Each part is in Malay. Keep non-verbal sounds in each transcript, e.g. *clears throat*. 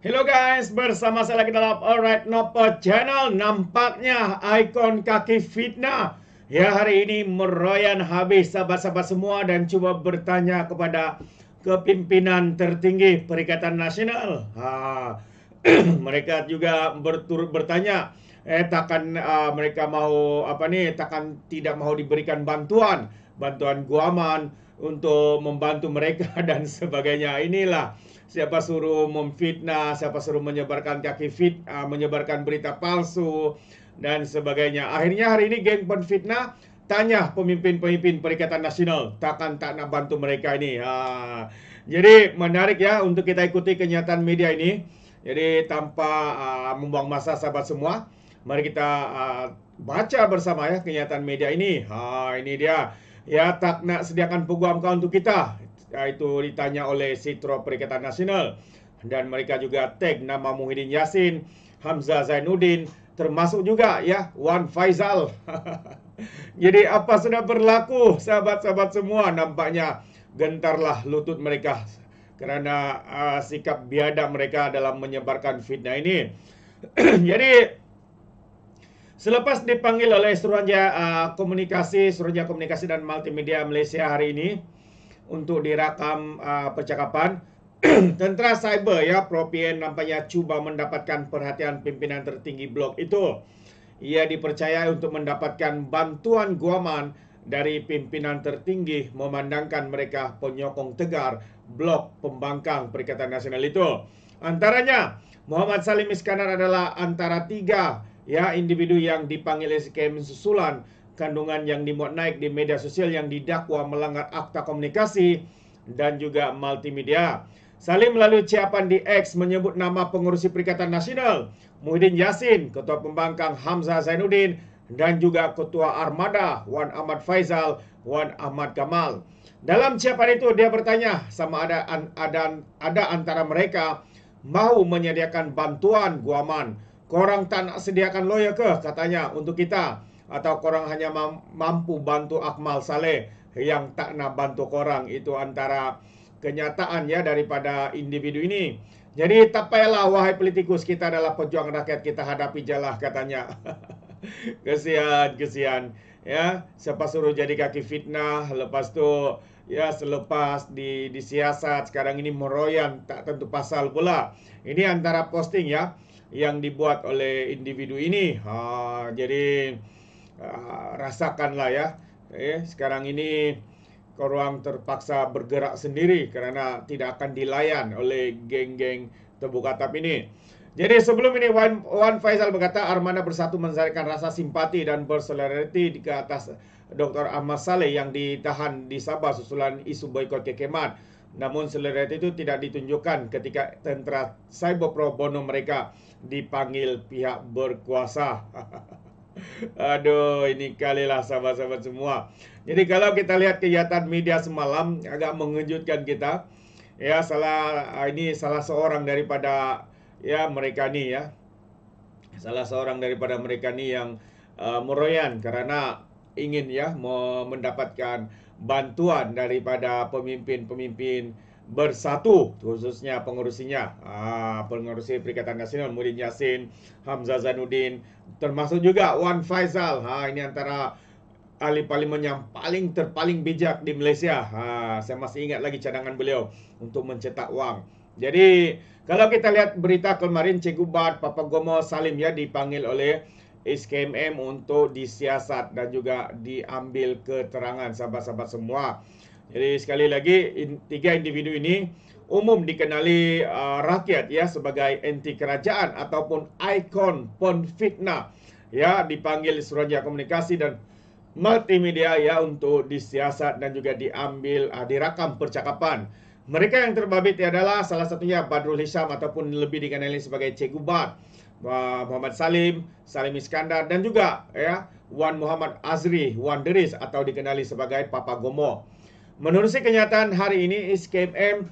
Hello guys, bersama saya lagi dalam Alright Nopo Channel Nampaknya ikon kaki fitnah Ya hari ini meroyan habis sahabat-sahabat semua Dan cuba bertanya kepada kepimpinan tertinggi Perikatan Nasional ha. *clears throat* mereka juga bertur bertanya eh takkan uh, mereka mau apa ni takkan tidak mau diberikan bantuan bantuan guaman untuk membantu mereka *laughs* dan sebagainya inilah siapa suruh memfitnah, siapa suruh menyebarkan kaki fit, uh, menyebarkan berita palsu dan sebagainya. Akhirnya hari ini geng penfitnah tanya pemimpin-pemimpin Perikatan Nasional, takkan tak nak bantu mereka ini. Uh, jadi menarik ya untuk kita ikuti kenyataan media ini. Jadi tanpa uh, membuang masa sahabat semua, mari kita uh, baca bersama ya kenyataan media ini. Ha ini dia. Ya tak nak sediakan peguam kau untuk kita iaitu ah, ditanya oleh Sitro Perikatan Nasional dan mereka juga tag nama Muhyiddin Yassin, Hamzah Zainuddin termasuk juga ya Wan Faizal. *laughs* Jadi apa sudah berlaku sahabat-sahabat semua nampaknya gentarlah lutut mereka kerana uh, sikap biadab mereka dalam menyebarkan fitnah ini. *clears throat* Jadi selepas dipanggil oleh Suruhanjaya uh, Komunikasi, Suruhanjaya Komunikasi dan Multimedia Malaysia hari ini, untuk dirakam uh, percakapan. *clears throat* Tentera cyber ya, Propien nampaknya cuba mendapatkan perhatian pimpinan tertinggi blok itu. Ia dipercaya untuk mendapatkan bantuan guaman dari pimpinan tertinggi memandangkan mereka penyokong tegar blok pembangkang Perikatan Nasional itu. Antaranya, Muhammad Salim Iskandar adalah antara tiga ya individu yang dipanggil SKM susulan kandungan yang dimuat naik di media sosial yang didakwa melanggar akta komunikasi dan juga multimedia. Salim melalui ciapan di X menyebut nama pengurusi Perikatan Nasional, Muhyiddin Yassin, Ketua Pembangkang Hamzah Zainuddin, dan juga Ketua Armada Wan Ahmad Faizal, Wan Ahmad Kamal. Dalam ciapan itu dia bertanya sama ada ada, ada antara mereka mau menyediakan bantuan guaman. Korang tak nak sediakan lawyer ke katanya untuk kita. atau korang hanya mampu bantu Akmal Saleh yang tak nak bantu korang itu antara kenyataan ya daripada individu ini. Jadi tak payahlah wahai politikus kita adalah pejuang rakyat kita hadapi jelah katanya. *laughs* kesian, kesian. Ya, siapa suruh jadi kaki fitnah lepas tu ya selepas di disiasat sekarang ini meroyan tak tentu pasal pula. Ini antara posting ya yang dibuat oleh individu ini. Ha, jadi Ah, rasakanlah ya. Eh, sekarang ini korang terpaksa bergerak sendiri kerana tidak akan dilayan oleh geng-geng terbuka atap ini. Jadi sebelum ini Wan, Wan Faisal berkata Armada Bersatu menzahirkan rasa simpati dan bersolidariti ke atas Dr. Ahmad Saleh yang ditahan di Sabah susulan isu boykot kekeman. Namun solidariti itu tidak ditunjukkan ketika tentera cyber pro bono mereka dipanggil pihak berkuasa. *laughs* Aduh, ini kali lah sahabat-sahabat semua. Jadi kalau kita lihat kegiatan media semalam agak mengejutkan kita. Ya, salah ah, ini salah seorang daripada ya mereka nih ya. Salah seorang daripada mereka nih yang uh, meroyan karena ingin ya mendapatkan bantuan daripada pemimpin-pemimpin bersatu khususnya pengurusinya ha, pengurusi Perikatan Nasional Murid Yasin Hamzah Zainuddin termasuk juga Wan Faisal ha, ini antara ahli parlimen yang paling terpaling bijak di Malaysia ha, saya masih ingat lagi cadangan beliau untuk mencetak wang jadi kalau kita lihat berita kemarin Cikgu Bad Papa Gomo Salim ya dipanggil oleh SKMM untuk disiasat dan juga diambil keterangan sahabat-sahabat semua. Jadi sekali lagi in, tiga individu ini umum dikenali uh, rakyat ya sebagai anti kerajaan ataupun ikon penfitnah ya dipanggil suraja komunikasi dan multimedia ya untuk disiasat dan juga diambil uh, dirakam percakapan. Mereka yang terbabit adalah salah satunya Badrul Hisham ataupun lebih dikenali sebagai Cikgu Gubat, Muhammad Salim, Salim Iskandar dan juga ya Wan Muhammad Azri, Wan Deris atau dikenali sebagai Papa Gomo. Menerusi kenyataan hari ini, SKM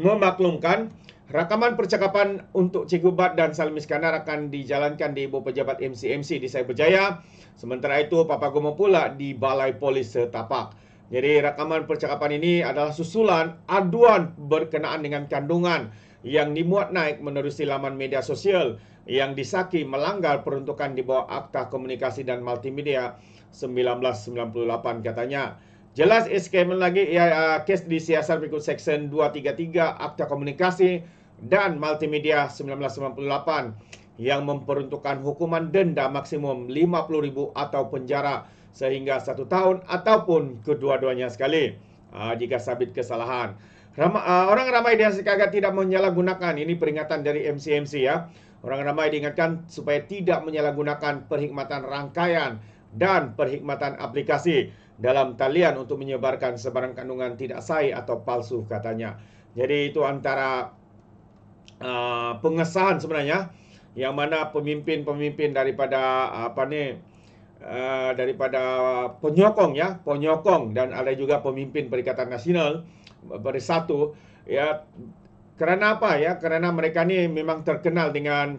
memaklumkan rakaman percakapan untuk Cikgu Bat dan Salim Iskandar akan dijalankan di Ibu Pejabat MCMC di Cyberjaya. Sementara itu, Papa Gomo pula di Balai Polis Setapak. Jadi, rakaman percakapan ini adalah susulan aduan berkenaan dengan kandungan yang dimuat naik menerusi laman media sosial yang disaki melanggar peruntukan di bawah Akta Komunikasi dan Multimedia 1998 katanya. Jelas SKM lagi ya uh, kes di CSR berikut Seksyen 233 Akta Komunikasi dan Multimedia 1998 yang memperuntukkan hukuman denda maksimum RM50,000 atau penjara sehingga satu tahun ataupun kedua-duanya sekali uh, jika sabit kesalahan. Rama, uh, orang ramai dan sekagat tidak menyalahgunakan, ini peringatan dari MCMC ya. Orang ramai diingatkan supaya tidak menyalahgunakan perkhidmatan rangkaian dan perkhidmatan aplikasi dalam talian untuk menyebarkan sebarang kandungan tidak sahih atau palsu katanya. Jadi itu antara uh, pengesahan sebenarnya yang mana pemimpin-pemimpin daripada apa ni uh, daripada penyokong ya, penyokong dan ada juga pemimpin Perikatan Nasional Bersatu ya kerana apa ya? Kerana mereka ni memang terkenal dengan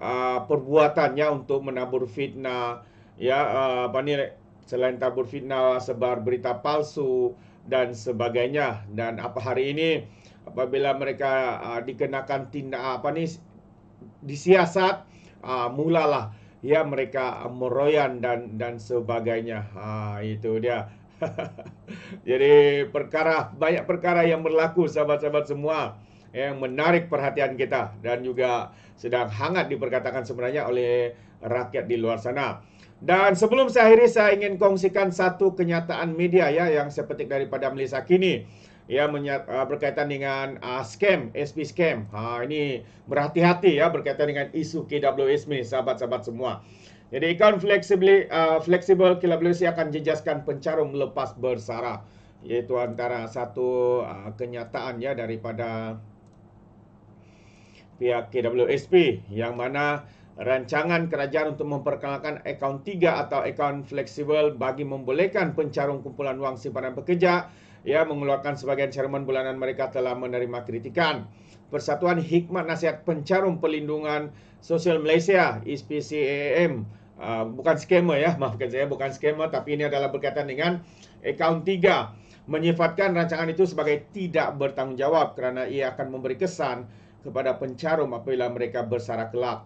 uh, perbuatannya untuk menabur fitnah ya uh, apa ni selain tabur fitnah, sebar berita palsu dan sebagainya. Dan apa hari ini apabila mereka uh, dikenakan tindak ah, apa ni disiasat uh, mulalah ya mereka meroyan dan dan sebagainya. Ha, itu dia. *laughs* Jadi perkara banyak perkara yang berlaku sahabat-sahabat semua ya, yang menarik perhatian kita dan juga sedang hangat diperkatakan sebenarnya oleh rakyat di luar sana. Dan sebelum saya akhiri, saya ingin kongsikan satu kenyataan media ya yang saya petik daripada Malaysia kini ya eh, berkaitan dengan uh, scam SP scam. Ha ini berhati-hati ya berkaitan dengan isu KWS ni sahabat-sahabat semua. Jadi ikan flexibly uh, eh, flexible KWS akan jejaskan pencarum lepas bersara Yaitu antara satu uh, kenyataan ya daripada pihak KWSP yang mana rancangan kerajaan untuk memperkenalkan akaun tiga atau akaun fleksibel bagi membolehkan pencarum kumpulan wang simpanan pekerja ya mengeluarkan sebagian cermin bulanan mereka telah menerima kritikan. Persatuan Hikmat Nasihat Pencarum Pelindungan Sosial Malaysia e SPCAM ah, bukan skema ya *laughs* maafkan saya bukan skema tapi ini adalah berkaitan dengan akaun tiga menyifatkan rancangan itu sebagai tidak bertanggungjawab kerana ia akan memberi kesan kepada pencarum apabila mereka bersara kelak.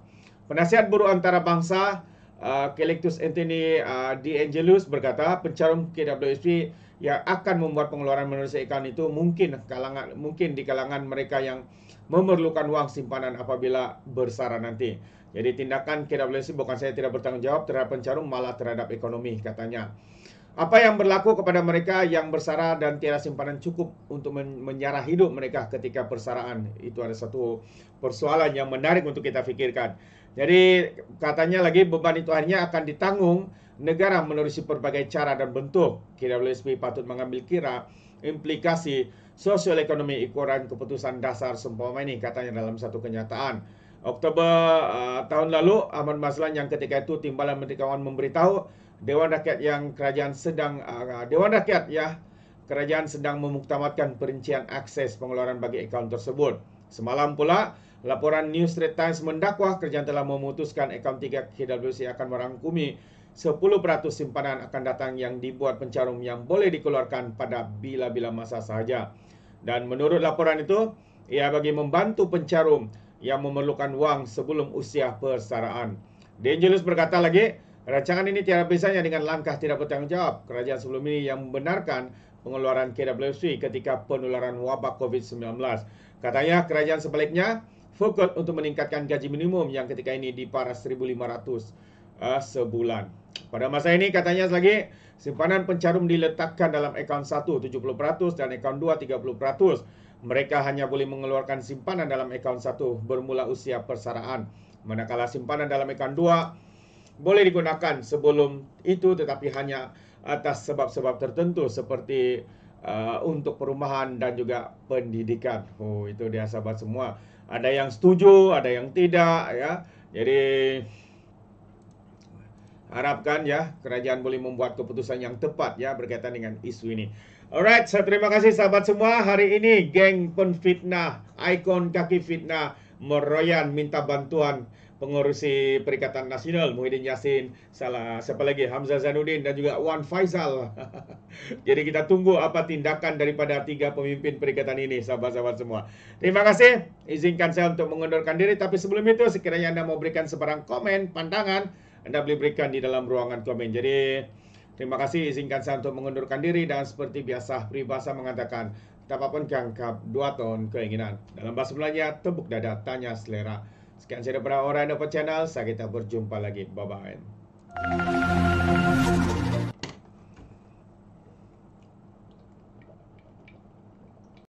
Penasihat Buruh Antara Bangsa uh, Kelektus Anthony uh, D'Angelus berkata pencarum KWSP yang akan membuat pengeluaran menerusi ikan itu mungkin kalangan mungkin di kalangan mereka yang memerlukan wang simpanan apabila bersara nanti. Jadi tindakan KWSP bukan saya tidak bertanggungjawab terhadap pencarum malah terhadap ekonomi katanya. Apa yang berlaku kepada mereka yang bersara dan tiada simpanan cukup untuk men- menyara hidup mereka ketika persaraan? Itu ada satu persoalan yang menarik untuk kita fikirkan. Jadi katanya lagi beban itu akhirnya akan ditanggung negara melalui berbagai cara dan bentuk. KWSP patut mengambil kira implikasi ekonomi ikuran keputusan dasar seumpama ini katanya dalam satu kenyataan. Oktober uh, tahun lalu Ahmad Maslan yang ketika itu timbalan Menteri Kawan memberitahu Dewan Rakyat yang kerajaan sedang uh, Dewan Rakyat ya kerajaan sedang memuktamadkan perincian akses pengeluaran bagi akaun tersebut. Semalam pula, laporan New Straits Times mendakwa kerajaan telah memutuskan akaun 3 KWC akan merangkumi 10% simpanan akan datang yang dibuat pencarum yang boleh dikeluarkan pada bila-bila masa sahaja. Dan menurut laporan itu, ia bagi membantu pencarum yang memerlukan wang sebelum usia persaraan. Dangerous berkata lagi, rancangan ini tiada bezanya dengan langkah tidak bertanggungjawab kerajaan sebelum ini yang membenarkan pengeluaran KWSV ketika penularan wabak COVID-19. Katanya kerajaan sebaliknya fokus untuk meningkatkan gaji minimum yang ketika ini di paras 1500 uh, eh, sebulan. Pada masa ini katanya lagi simpanan pencarum diletakkan dalam akaun 1 70% dan akaun 2 30%. Mereka hanya boleh mengeluarkan simpanan dalam akaun 1 bermula usia persaraan. Manakala simpanan dalam akaun 2 boleh digunakan sebelum itu tetapi hanya atas sebab-sebab tertentu seperti uh, untuk perumahan dan juga pendidikan. Oh itu dia sahabat semua. Ada yang setuju, ada yang tidak ya. Jadi harapkan ya kerajaan boleh membuat keputusan yang tepat ya berkaitan dengan isu ini. Alright, saya terima kasih sahabat semua. Hari ini geng penfitnah, ikon kaki fitnah Meroyan minta bantuan pengurusi Perikatan Nasional Muhyiddin Yassin, salah siapa lagi Hamzah Zanuddin dan juga Wan Faisal. *laughs* Jadi kita tunggu apa tindakan daripada tiga pemimpin Perikatan ini sahabat-sahabat semua. Terima kasih. Izinkan saya untuk mengundurkan diri tapi sebelum itu sekiranya Anda mau berikan sebarang komen, pandangan, Anda boleh berikan di dalam ruangan komen. Jadi terima kasih izinkan saya untuk mengundurkan diri dan seperti biasa peribahasa mengatakan betapapun kangkap dua tahun keinginan. Dalam bahasa Belanja, tebuk dada, tanya selera. Sekian saya daripada Orang Dapat Channel. Sekarang kita berjumpa lagi. Bye-bye.